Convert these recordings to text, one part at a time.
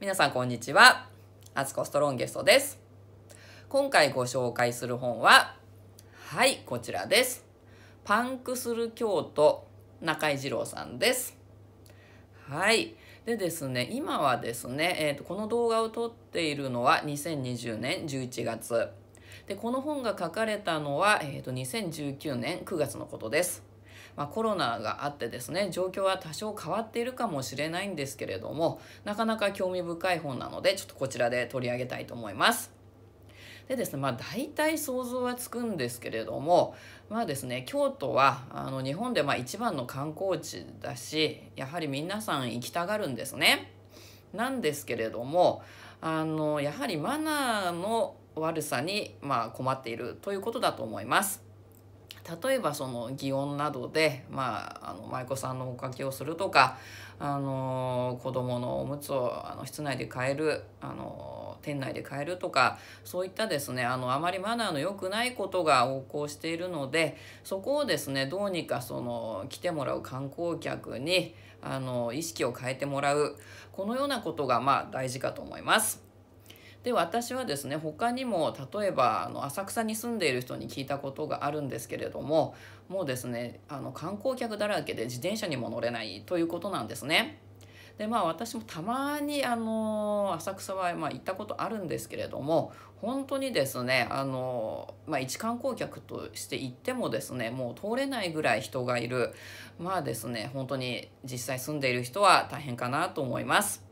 皆さんこんにちは。あつこストロンゲストです。今回ご紹介する本は、はい、こちらです。パンクする京都、中井二郎さんです。はい。でですね、今はですね、えーと、この動画を撮っているのは2020年11月。で、この本が書かれたのは、えーと、と2019年9月のことです。まあ、コロナがあってですね状況は多少変わっているかもしれないんですけれどもなかなか興味深い本なのでちょっとこちらで取り上げたいと思います。でですねまあ大体想像はつくんですけれどもまあですね京都はあの日本でまあ一番の観光地だしやはり皆さん行きたがるんですね。なんですけれどもあのやはりマナーの悪さに、まあ、困っているということだと思います。例えばその擬音などで、まあ、あの舞妓さんのおかけをするとか、あの子供のおむつをあの室内で買える、あの店内で買えるとかそういったですねあのあまりマナーの良くないことが横行しているのでそこをですねどうにかその来てもらう観光客にあの意識を変えてもらうこのようなことがまあ大事かと思います。で私はですね他にも例えばあの浅草に住んでいる人に聞いたことがあるんですけれどももうですねあの観光客だらけで自転車にも乗れないということなんですね。でまあ私もたまにあの浅草はまあ行ったことあるんですけれども本当にですねあの、まあ、一観光客として行ってもですねもう通れないぐらい人がいるまあですね本当に実際住んでいる人は大変かなと思います。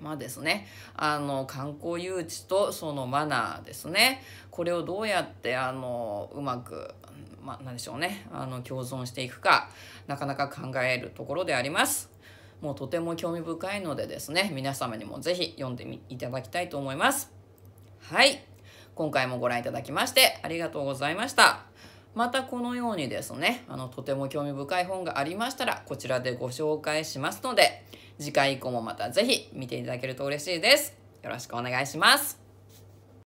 まあですね、あの観光誘致とそのマナーですねこれをどうやってあのうまく、まあ、何でしょうねあの共存していくかなかなか考えるところであります。もうとても興味深いのでですね皆様にも是非読んでいただきたいと思います。はい今回もご覧いただきましてありがとうございました。またこのようにですねあのとても興味深い本がありましたらこちらでご紹介しますので次回以降もまた是非見ていただけると嬉しいです。よろしくお願いします。